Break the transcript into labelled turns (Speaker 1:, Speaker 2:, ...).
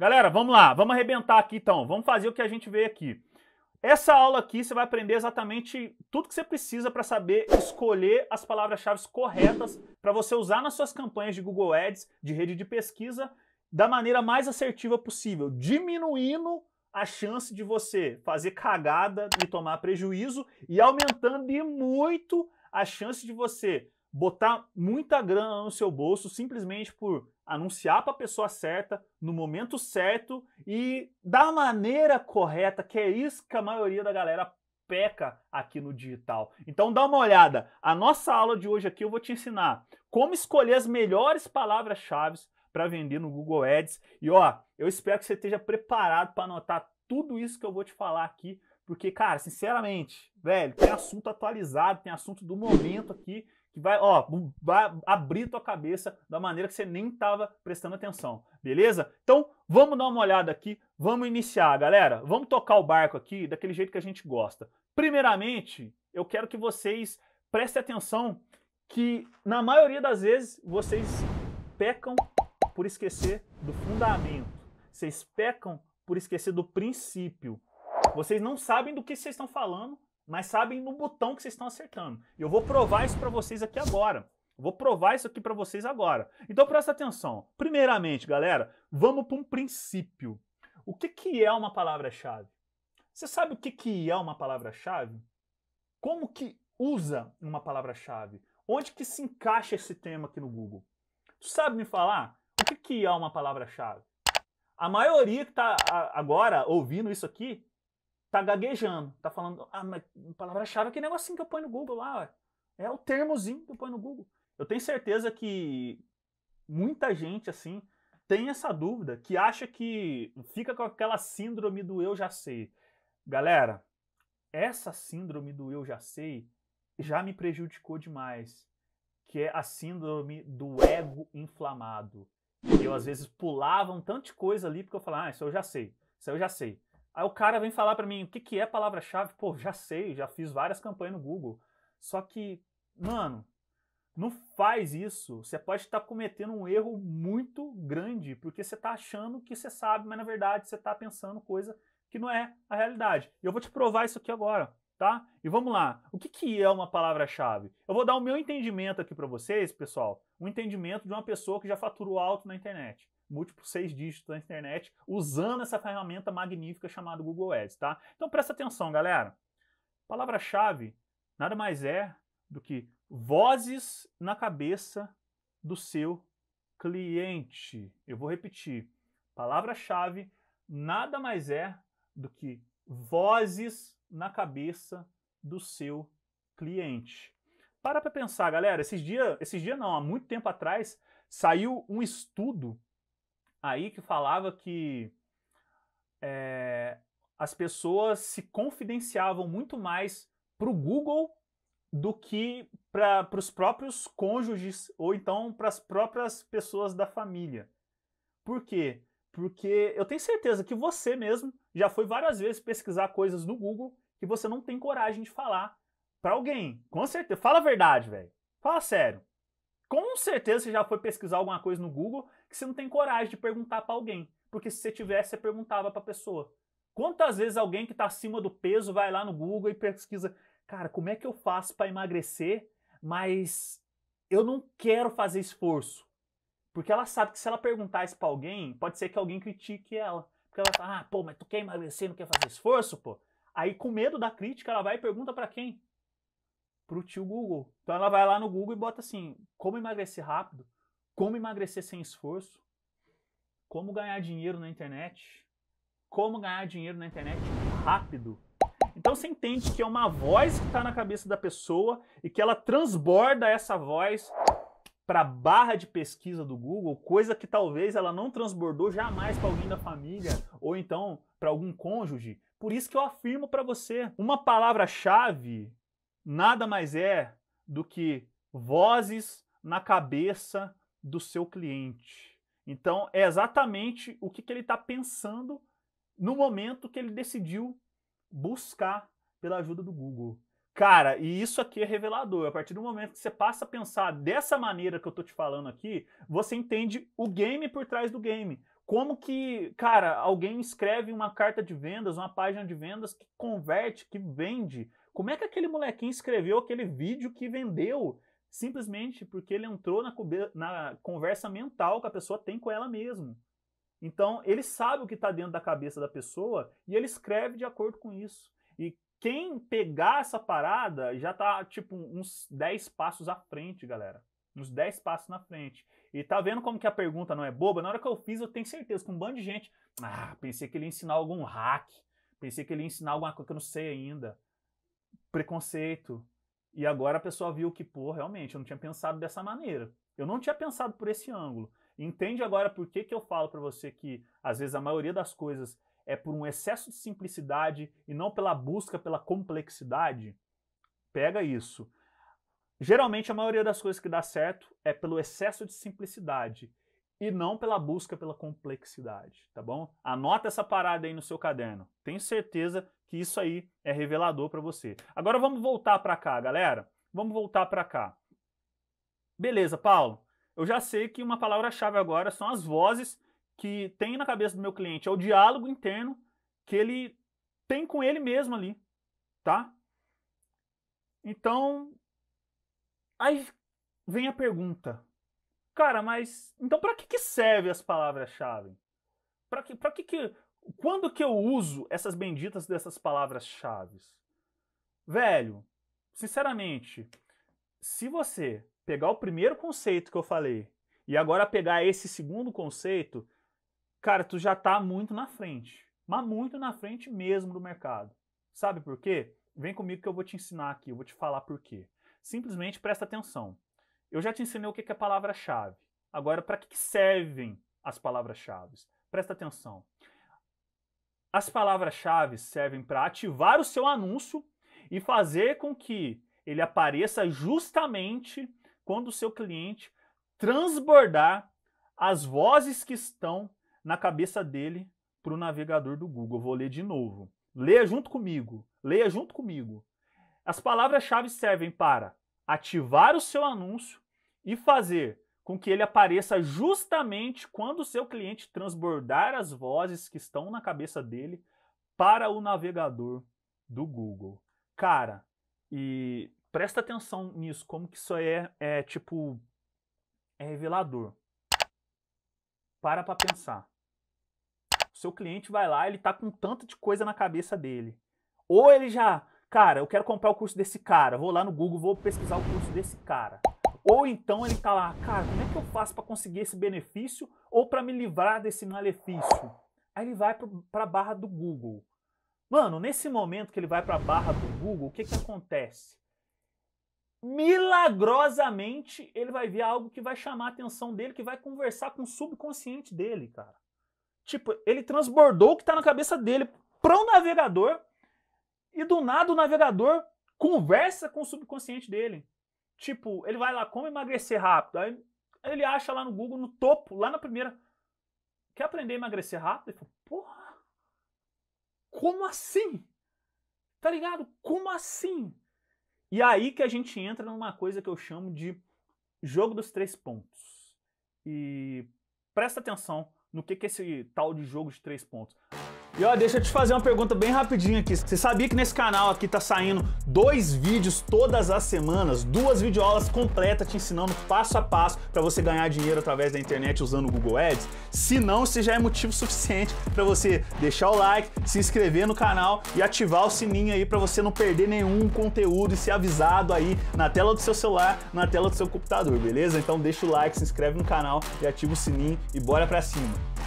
Speaker 1: Galera, vamos lá, vamos arrebentar aqui então, vamos fazer o que a gente vê aqui. Essa aula aqui você vai aprender exatamente tudo que você precisa para saber escolher as palavras-chave corretas para você usar nas suas campanhas de Google Ads, de rede de pesquisa, da maneira mais assertiva possível, diminuindo a chance de você fazer cagada e tomar prejuízo e aumentando e muito a chance de você botar muita grana no seu bolso simplesmente por anunciar para a pessoa certa, no momento certo e da maneira correta, que é isso que a maioria da galera peca aqui no digital. Então dá uma olhada. A nossa aula de hoje aqui eu vou te ensinar como escolher as melhores palavras-chave para vender no Google Ads. E ó, eu espero que você esteja preparado para anotar tudo isso que eu vou te falar aqui, porque, cara, sinceramente, velho, tem assunto atualizado, tem assunto do momento aqui que vai, ó, vai abrir tua cabeça da maneira que você nem estava prestando atenção, beleza? Então, vamos dar uma olhada aqui, vamos iniciar, galera. Vamos tocar o barco aqui daquele jeito que a gente gosta. Primeiramente, eu quero que vocês prestem atenção que na maioria das vezes vocês pecam por esquecer do fundamento. Vocês pecam por esquecer do princípio. Vocês não sabem do que vocês estão falando, mas sabem no botão que vocês estão acertando. E eu vou provar isso para vocês aqui agora. vou provar isso aqui para vocês agora. Então presta atenção. Primeiramente, galera, vamos para um princípio. O que, que é uma palavra-chave? Você sabe o que, que é uma palavra-chave? Como que usa uma palavra-chave? Onde que se encaixa esse tema aqui no Google? Tu sabe me falar o que, que é uma palavra-chave? A maioria que está agora ouvindo isso aqui tá gaguejando, tá falando, ah, mas palavra-chave é aquele negocinho que eu ponho no Google lá, é o termozinho que eu ponho no Google. Eu tenho certeza que muita gente, assim, tem essa dúvida, que acha que fica com aquela síndrome do eu já sei. Galera, essa síndrome do eu já sei já me prejudicou demais, que é a síndrome do ego inflamado. Eu às vezes pulava um tanto de coisa ali porque eu falava, ah, isso eu já sei, isso eu já sei. Aí o cara vem falar para mim o que, que é palavra-chave. Pô, já sei, já fiz várias campanhas no Google. Só que, mano, não faz isso. Você pode estar tá cometendo um erro muito grande, porque você está achando que você sabe, mas na verdade você está pensando coisa que não é a realidade. E eu vou te provar isso aqui agora tá? E vamos lá. O que, que é uma palavra-chave? Eu vou dar o meu entendimento aqui para vocês, pessoal. O um entendimento de uma pessoa que já faturou alto na internet múltiplos seis dígitos na internet usando essa ferramenta magnífica chamada Google Ads, tá? Então presta atenção, galera. Palavra-chave nada mais é do que vozes na cabeça do seu cliente. Eu vou repetir. Palavra-chave nada mais é do que vozes na cabeça do seu cliente. Para para pensar, galera, esses dias, esses dias não, há muito tempo atrás, saiu um estudo aí que falava que é, as pessoas se confidenciavam muito mais para o Google do que para os próprios cônjuges ou então para as próprias pessoas da família. Por quê? Porque eu tenho certeza que você mesmo já foi várias vezes pesquisar coisas no Google que você não tem coragem de falar para alguém. Com certeza. Fala a verdade, velho. Fala sério. Com certeza você já foi pesquisar alguma coisa no Google que você não tem coragem de perguntar para alguém. Porque se você tivesse, você perguntava para a pessoa. Quantas vezes alguém que está acima do peso vai lá no Google e pesquisa, cara, como é que eu faço para emagrecer, mas eu não quero fazer esforço? Porque ela sabe que se ela perguntar isso para alguém, pode ser que alguém critique ela. Porque ela fala ah, pô, mas tu quer emagrecer, não quer fazer esforço, pô? Aí, com medo da crítica, ela vai e pergunta para quem? Pro tio Google. Então ela vai lá no Google e bota assim: como emagrecer rápido? Como emagrecer sem esforço? Como ganhar dinheiro na internet? Como ganhar dinheiro na internet rápido? Então você entende que é uma voz que está na cabeça da pessoa e que ela transborda essa voz para a barra de pesquisa do Google, coisa que talvez ela não transbordou jamais para alguém da família ou então para algum cônjuge. Por isso que eu afirmo para você, uma palavra-chave nada mais é do que vozes na cabeça do seu cliente. Então, é exatamente o que, que ele está pensando no momento que ele decidiu buscar pela ajuda do Google. Cara, e isso aqui é revelador. A partir do momento que você passa a pensar dessa maneira que eu tô te falando aqui, você entende o game por trás do game. Como que, cara, alguém escreve uma carta de vendas, uma página de vendas que converte, que vende. Como é que aquele molequinho escreveu aquele vídeo que vendeu? Simplesmente porque ele entrou na, na conversa mental que a pessoa tem com ela mesmo. Então, ele sabe o que está dentro da cabeça da pessoa e ele escreve de acordo com isso quem pegar essa parada já tá, tipo, uns 10 passos à frente, galera. Uns 10 passos na frente. E tá vendo como que a pergunta não é boba? Na hora que eu fiz, eu tenho certeza que um bando de gente. Ah, pensei que ele ia ensinar algum hack. Pensei que ele ia ensinar alguma coisa que eu não sei ainda. Preconceito. E agora a pessoa viu que, pô, realmente, eu não tinha pensado dessa maneira. Eu não tinha pensado por esse ângulo. Entende agora por que, que eu falo para você que, às vezes, a maioria das coisas é por um excesso de simplicidade e não pela busca pela complexidade, pega isso. Geralmente a maioria das coisas que dá certo é pelo excesso de simplicidade e não pela busca pela complexidade, tá bom? Anota essa parada aí no seu caderno. Tenho certeza que isso aí é revelador para você. Agora vamos voltar para cá, galera. Vamos voltar para cá. Beleza, Paulo. Eu já sei que uma palavra-chave agora são as vozes que tem na cabeça do meu cliente, é o diálogo interno que ele tem com ele mesmo ali, tá? Então, aí vem a pergunta. Cara, mas então para que, que serve as palavras-chave? Para que, pra que, que quando que eu uso essas benditas dessas palavras-chave? Velho, sinceramente, se você pegar o primeiro conceito que eu falei e agora pegar esse segundo conceito, cara, tu já está muito na frente, mas muito na frente mesmo do mercado. Sabe por quê? Vem comigo que eu vou te ensinar aqui, eu vou te falar por quê. Simplesmente presta atenção. Eu já te ensinei o que é palavra-chave. Agora, para que servem as palavras-chave? Presta atenção. As palavras-chave servem para ativar o seu anúncio e fazer com que ele apareça justamente quando o seu cliente transbordar as vozes que estão na cabeça dele para o navegador do Google. Eu vou ler de novo. Leia junto comigo. Leia junto comigo. As palavras-chave servem para ativar o seu anúncio e fazer com que ele apareça justamente quando o seu cliente transbordar as vozes que estão na cabeça dele para o navegador do Google. Cara, e presta atenção nisso, como que isso é, é tipo, é revelador. Para para pensar seu cliente vai lá, ele tá com tanta de coisa na cabeça dele. Ou ele já, cara, eu quero comprar o curso desse cara, vou lá no Google, vou pesquisar o curso desse cara. Ou então ele tá lá, cara, como é que eu faço para conseguir esse benefício ou para me livrar desse malefício? Aí ele vai para a barra do Google. Mano, nesse momento que ele vai para a barra do Google, o que que acontece? Milagrosamente ele vai ver algo que vai chamar a atenção dele, que vai conversar com o subconsciente dele, cara. Tipo, ele transbordou o que está na cabeça dele para o navegador e do nada o navegador conversa com o subconsciente dele. Tipo, ele vai lá, como emagrecer rápido? Aí ele acha lá no Google, no topo, lá na primeira. Quer aprender a emagrecer rápido? Ele fala, porra, como assim? Tá ligado? Como assim? E aí que a gente entra numa coisa que eu chamo de jogo dos três pontos. E presta atenção no que, que é esse tal de jogo de três pontos. E ó, deixa eu te fazer uma pergunta bem rapidinho aqui. Você sabia que nesse canal aqui tá saindo dois vídeos todas as semanas, duas videoaulas completas te ensinando passo a passo para você ganhar dinheiro através da internet usando o Google Ads? Se não, se já é motivo suficiente para você deixar o like, se inscrever no canal e ativar o sininho aí para você não perder nenhum conteúdo e ser avisado aí na tela do seu celular, na tela do seu computador, beleza? Então deixa o like, se inscreve no canal e ativa o sininho e bora pra cima.